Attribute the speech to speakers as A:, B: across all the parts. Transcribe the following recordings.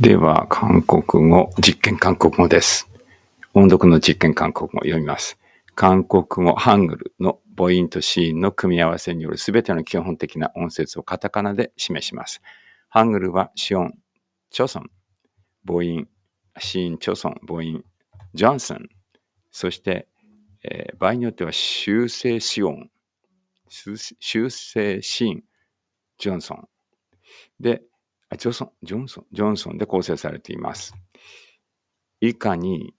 A: では、韓国語、実験韓国語です。音読の実験韓国語を読みます。韓国語、ハングルの母音とー音の組み合わせによる全ての基本的な音節をカタカナで示します。ハングルは、シオン、チョソン、母音、ー音、チョソン、母音、ジョンソン、そして、えー、場合によっては修正オ音、修正ー音、ジョンソン。で、あ、ジョソン、ジョンソン、ジョンソンで構成されています。以下に、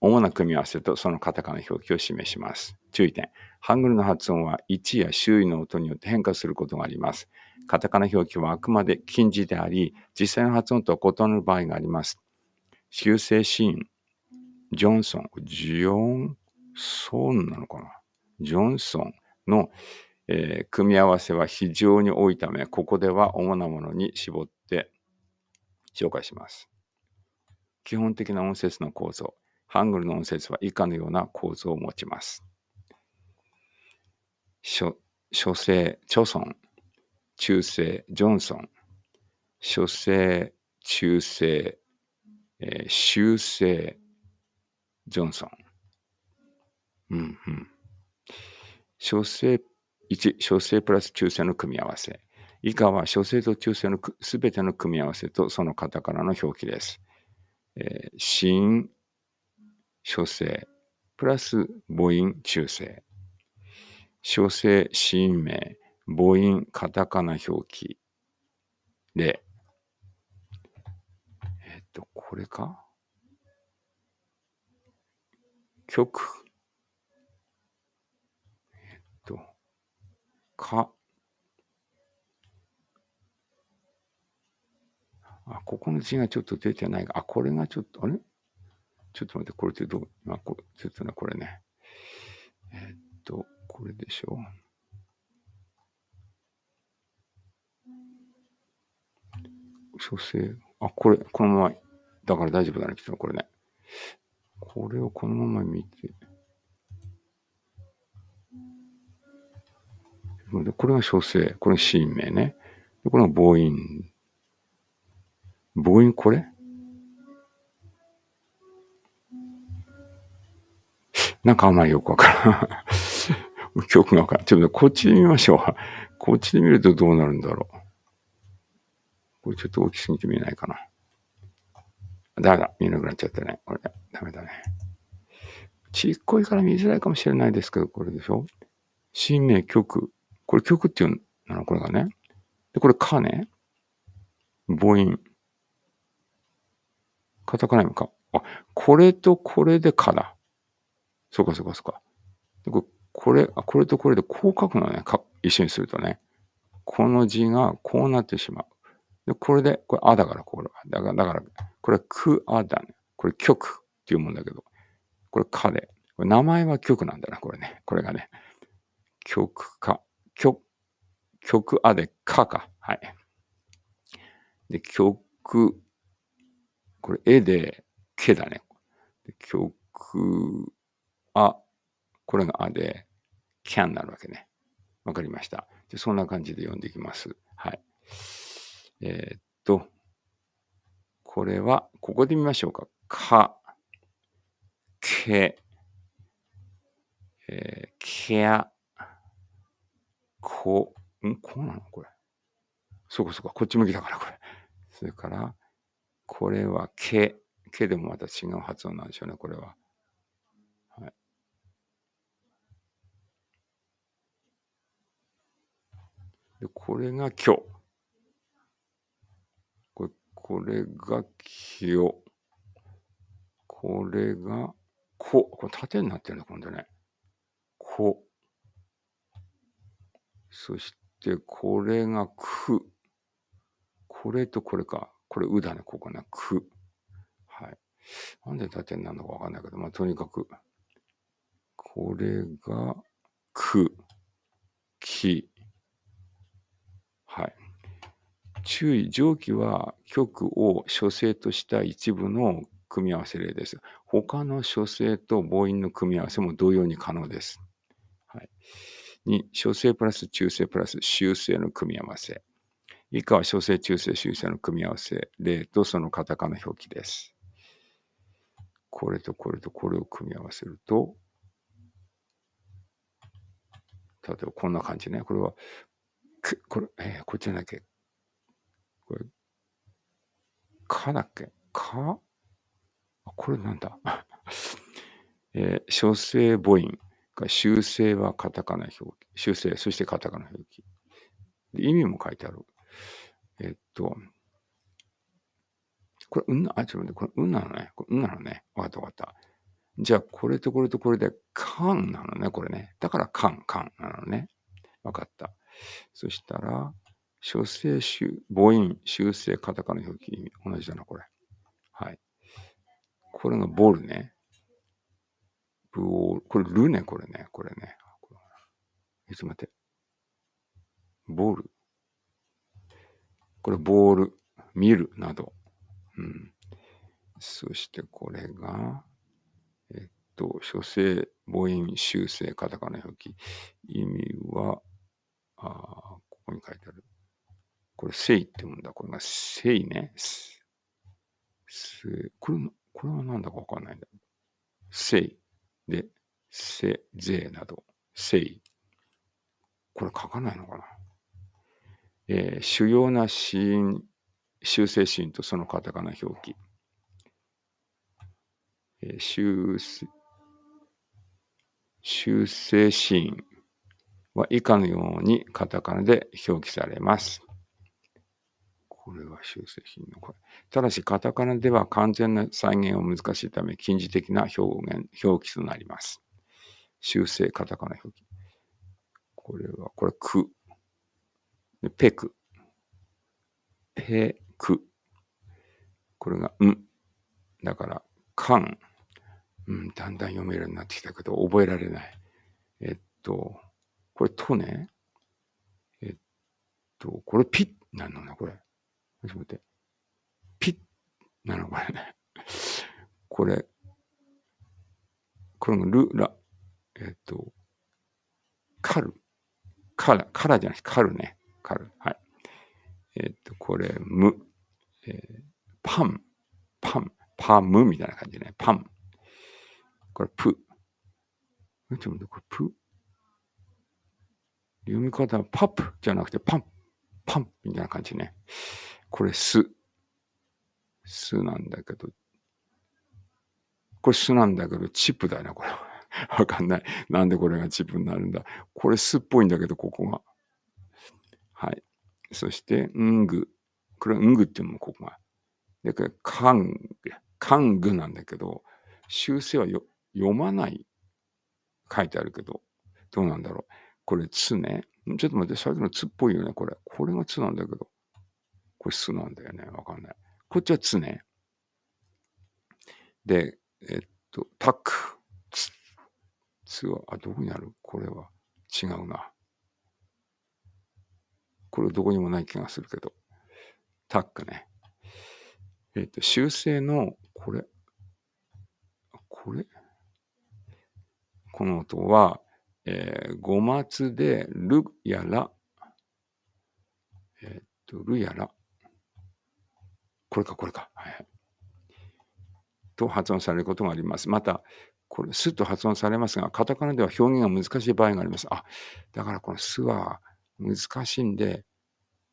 A: 主な組み合わせとそのカタカナ表記を示します。注意点。ハングルの発音は位置や周囲の音によって変化することがあります。カタカナ表記はあくまで近似であり、実際の発音とは異なる場合があります。修正シーン、ジョンソン、ジョンソンなのかなジョンソンのえー、組み合わせは非常に多いため、ここでは主なものに絞って紹介します。基本的な音節の構造。ハングルの音節は以下のような構造を持ちます。初書生、チョソン。中世、ジョンソン。書生、中世、えー、修正、ジョンソン。うんうん。書生1、小生プラス中生の組み合わせ。以下は小生と中生のすべての組み合わせとそのカタカナの表記です。えー、子小生、プラス母音、中生。小生、新名、母音、カタカナ表記。でえっ、と、これか曲。か。あ、ここの字がちょっと出てないが、あ、これがちょっと、あれちょっと待って、これってどう、まあ、これ、ちょっとね、これね。えっと、これでしょう。蘇生。あ、これ、このまま。だから大丈夫だね、きっとこれね。これをこのまま見て。これが小生、これが神明ね。これが母音。母音これなんかあんまりよくわからん。記憶がわからん。ちょっとこっちで見ましょう。こっちで見るとどうなるんだろう。これちょっと大きすぎて見えないかな。だめだ。見えなくなっちゃったね。これ。ダメだね。ちっこいから見づらいかもしれないですけど、これでしょ神明局。これ曲っていうの、これがね。で、これかね。母音。カタカナのか。あ、これとこれでかだ。そうかそうかそうか。でこれ、これあこれとこれでこう書くのねか。一緒にするとね。この字がこうなってしまう。で、これで、これ、あだから、これは。だから、だからこれ、く、あだね。これ、曲っていうもんだけど。これ、かで。これ名前は曲なんだな、これね。これがね。曲か。曲、曲、あ、で、かか。はい。で、曲、これ、えで、けだね。曲、あ、これがあで、キャンになるわけね。わかりました。でそんな感じで読んでいきます。はい。えー、っと、これは、ここで見ましょうか。か、け、えー、けや、こう、んこうなのこれ。そうかそうか、こっち向きだからこれ。それから、これはけ。けでもまた違う発音なんでしょうね、これは。はい。で、これがきょ。これ、これがよ。これが、こ。これ縦になってるね、今度ね。こ。そしてこれがく。これとこれか。これうだね、ここね。く。はい。なんで縦になるのかわかんないけど、まあとにかく。これがく。き。はい。注意、上記は曲を書生とした一部の組み合わせ例です。他の書生と母音の組み合わせも同様に可能です。はい。に小生プラス中性プラス修正の組み合わせ。以下は小生、中性、修正の組み合わせ、例とそのカタカナ表記です。これとこれとこれを組み合わせると、例えばこんな感じね。これは、くこれ、えー、こっちじゃなきゃ、これ、かだっけかこれなんだ えー、小生母音。修正はカタカナ表記。修正、そしてカタカナ表記。意味も書いてある。えっと、これ、うんな、あ、ちょっと待って、これ、うんなのね。これ、うんなのね。わかったわかった。じゃあ、これとこれとこれで、かんなのね、これね。だから、かん、かんなのね。わかった。そしたら、書生修、母音、修正、カタカナ表記、同じだな、これ。はい。これがボールね。プを、これルね、これね、これね。いつ待って。ボール。これボール、見るなど。うん。そしてこれが、えっと、書生、母音、修正、カタカナ表記。意味は、あここに書いてある。これ、せいってむんだ。これがせいね。せこれ、これはなんだかわかんないんだ。せい。で、せ、ぜなど、せい。これ書かないのかな。えー、主要なーン修正ーンとそのカタカナ表記。えー、修正、修正シーンは以下のようにカタカナで表記されます。これは修正品の声。ただし、カタカナでは完全な再現を難しいため、近似的な表現、表記となります。修正カタカナ表記。これは、これく。ペク。ペク。これがん。だから、かん。うん、だんだん読めるようになってきたけど、覚えられない。えっと、これ、とね。えっと、これ、ピッ。なんのね、これ。ちょっと待って。ピッなのこれね。これ、これもル、ラ、えっ、ー、と、カル。カラ、カラじゃなくてカルね。カル。はい。えっ、ー、と、これ、ム。えー、パン。パン。パムみたいな感じね。パン。これ、プ。ちょっと待って、これ、プ読み方はパップじゃなくてパン。パンみたいな感じね。これす。すなんだけど、これすなんだけど、チップだよな、これ。わかんない。なんでこれがチップになるんだ。これすっぽいんだけど、ここが。はい。そして、んぐ。これんぐって言うのもここが。で、これ、かんかんぐなんだけど、修正はよ読まない。書いてあるけど、どうなんだろう。これ、つね。ちょっと待って、最初のつっぽいよね、これ。これがつなんだけど。これ素なんだよね。わかんない。こっちは常。で、えっと、タック。つ、つは、あ、どこにあるこれは違うな。これどこにもない気がするけど。タックね。えっと、修正の、これ。これこの音は、えー、5末で、るやら、えっと、るやら、これかこれか。はい、と発音されることがあります。また、これ、すと発音されますが、カタカナでは表現が難しい場合があります。あ、だからこのすは難しいんで、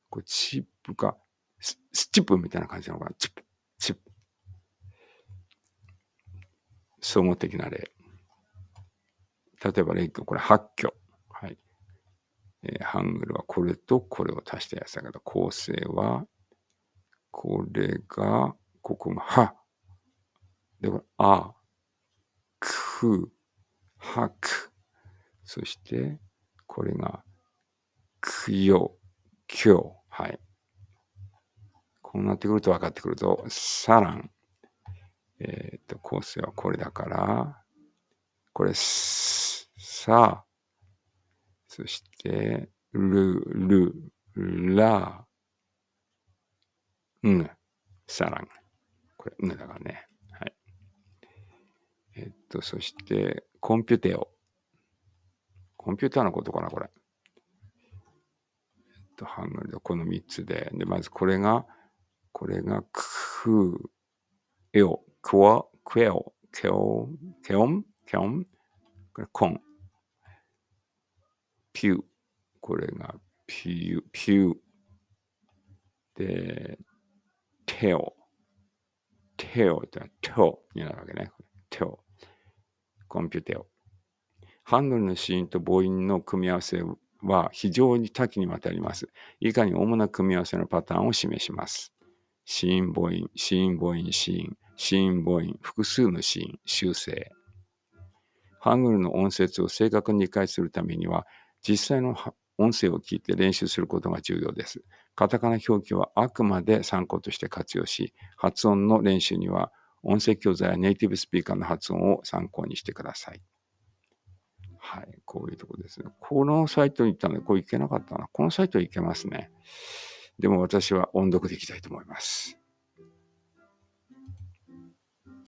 A: これチップか、スチップみたいな感じなのかな。チップ、チップ。総合的な例。例えば例、これ、発挙。はい。えー、ハングルはこれとこれを足したやつだけど、構成はこれが、ここが、は。では、あ、く、はく。そして、これが、くよ、きょう。はい。こうなってくると分かってくると、さらん。えっ、ー、と、構成はこれだから、これ、さ、そして、る、る、ら、うん。サラン。これ、んだからね。はい。えっと、そして、コンピューテオ。コンピューターのことかな、これ。えっと、ハングルで、この3つで。で、まずこれが、これが、クー、エオ、クワ、クエオ、ケオ、ケオン、ケオン、これ、コン。ピュー。これが、ピュー、ピュー。で、手を、手をってのは手をになるわけね。手を。コンピューテを。ハングルの子音と母音の組み合わせは非常に多岐にわたります。以下に主な組み合わせのパターンを示します。子音、母音、子音、母音、子音、子音、母音、複数の子音、修正。ハングルの音節を正確に理解するためには、実際の音声を聞いて練習することが重要です。カタカナ表記はあくまで参考として活用し、発音の練習には音声教材やネイティブスピーカーの発音を参考にしてください。はい、こういうとこですね。このサイトに行ったので、これ行けなかったな。このサイト行けますね。でも私は音読でいきたいと思います。